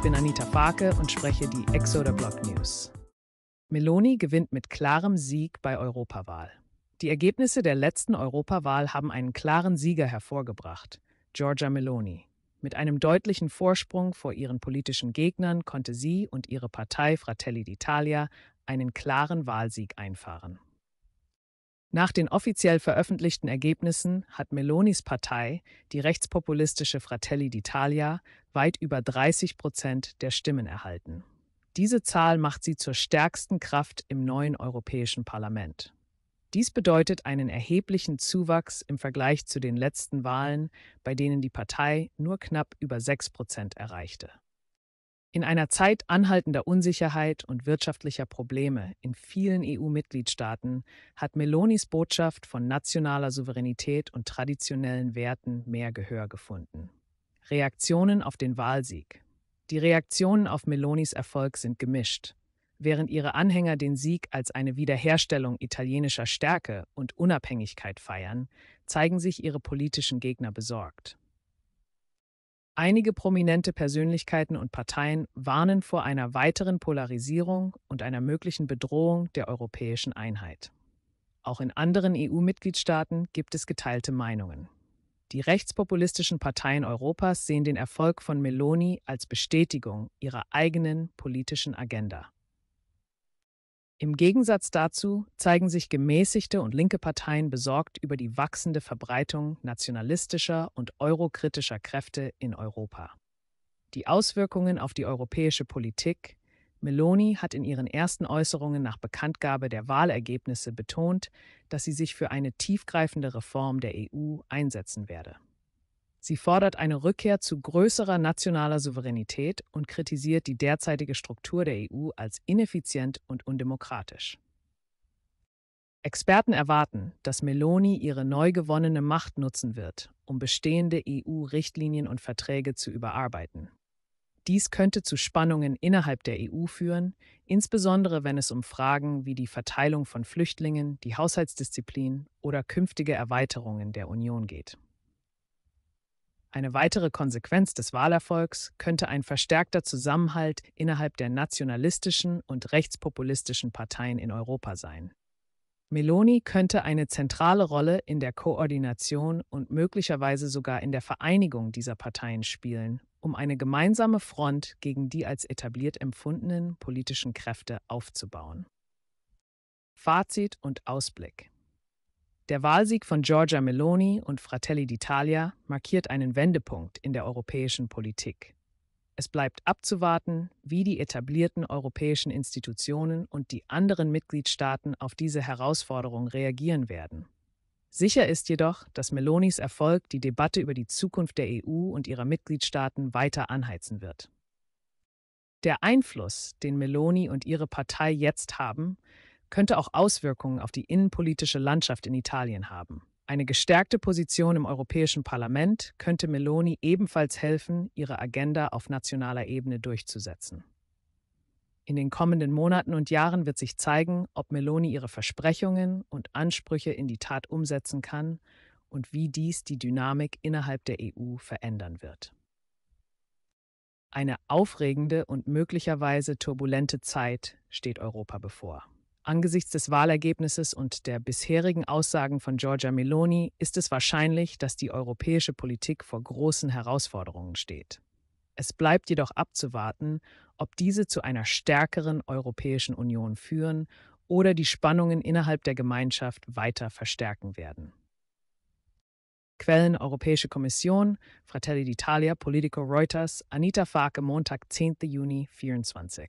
Ich bin Anita Farke und spreche die Exoder Block News. Meloni gewinnt mit klarem Sieg bei Europawahl. Die Ergebnisse der letzten Europawahl haben einen klaren Sieger hervorgebracht, Giorgia Meloni. Mit einem deutlichen Vorsprung vor ihren politischen Gegnern konnte sie und ihre Partei Fratelli d'Italia einen klaren Wahlsieg einfahren. Nach den offiziell veröffentlichten Ergebnissen hat Melonis Partei, die rechtspopulistische Fratelli d'Italia, weit über 30 Prozent der Stimmen erhalten. Diese Zahl macht sie zur stärksten Kraft im neuen Europäischen Parlament. Dies bedeutet einen erheblichen Zuwachs im Vergleich zu den letzten Wahlen, bei denen die Partei nur knapp über 6 Prozent erreichte. In einer Zeit anhaltender Unsicherheit und wirtschaftlicher Probleme in vielen EU-Mitgliedstaaten hat Melonis Botschaft von nationaler Souveränität und traditionellen Werten mehr Gehör gefunden. Reaktionen auf den Wahlsieg. Die Reaktionen auf Melonis Erfolg sind gemischt. Während ihre Anhänger den Sieg als eine Wiederherstellung italienischer Stärke und Unabhängigkeit feiern, zeigen sich ihre politischen Gegner besorgt. Einige prominente Persönlichkeiten und Parteien warnen vor einer weiteren Polarisierung und einer möglichen Bedrohung der europäischen Einheit. Auch in anderen EU-Mitgliedstaaten gibt es geteilte Meinungen. Die rechtspopulistischen Parteien Europas sehen den Erfolg von Meloni als Bestätigung ihrer eigenen politischen Agenda. Im Gegensatz dazu zeigen sich gemäßigte und linke Parteien besorgt über die wachsende Verbreitung nationalistischer und eurokritischer Kräfte in Europa. Die Auswirkungen auf die europäische Politik Meloni hat in ihren ersten Äußerungen nach Bekanntgabe der Wahlergebnisse betont, dass sie sich für eine tiefgreifende Reform der EU einsetzen werde. Sie fordert eine Rückkehr zu größerer nationaler Souveränität und kritisiert die derzeitige Struktur der EU als ineffizient und undemokratisch. Experten erwarten, dass Meloni ihre neu gewonnene Macht nutzen wird, um bestehende EU-Richtlinien und Verträge zu überarbeiten. Dies könnte zu Spannungen innerhalb der EU führen, insbesondere wenn es um Fragen wie die Verteilung von Flüchtlingen, die Haushaltsdisziplin oder künftige Erweiterungen der Union geht. Eine weitere Konsequenz des Wahlerfolgs könnte ein verstärkter Zusammenhalt innerhalb der nationalistischen und rechtspopulistischen Parteien in Europa sein. Meloni könnte eine zentrale Rolle in der Koordination und möglicherweise sogar in der Vereinigung dieser Parteien spielen, um eine gemeinsame Front gegen die als etabliert empfundenen politischen Kräfte aufzubauen. Fazit und Ausblick der Wahlsieg von Giorgia Meloni und Fratelli d'Italia markiert einen Wendepunkt in der europäischen Politik. Es bleibt abzuwarten, wie die etablierten europäischen Institutionen und die anderen Mitgliedstaaten auf diese Herausforderung reagieren werden. Sicher ist jedoch, dass Melonis Erfolg die Debatte über die Zukunft der EU und ihrer Mitgliedstaaten weiter anheizen wird. Der Einfluss, den Meloni und ihre Partei jetzt haben, könnte auch Auswirkungen auf die innenpolitische Landschaft in Italien haben. Eine gestärkte Position im Europäischen Parlament könnte Meloni ebenfalls helfen, ihre Agenda auf nationaler Ebene durchzusetzen. In den kommenden Monaten und Jahren wird sich zeigen, ob Meloni ihre Versprechungen und Ansprüche in die Tat umsetzen kann und wie dies die Dynamik innerhalb der EU verändern wird. Eine aufregende und möglicherweise turbulente Zeit steht Europa bevor. Angesichts des Wahlergebnisses und der bisherigen Aussagen von Giorgia Meloni ist es wahrscheinlich, dass die europäische Politik vor großen Herausforderungen steht. Es bleibt jedoch abzuwarten, ob diese zu einer stärkeren Europäischen Union führen oder die Spannungen innerhalb der Gemeinschaft weiter verstärken werden. Quellen Europäische Kommission, Fratelli d'Italia, Politico Reuters, Anita Farke, Montag, 10. Juni 24.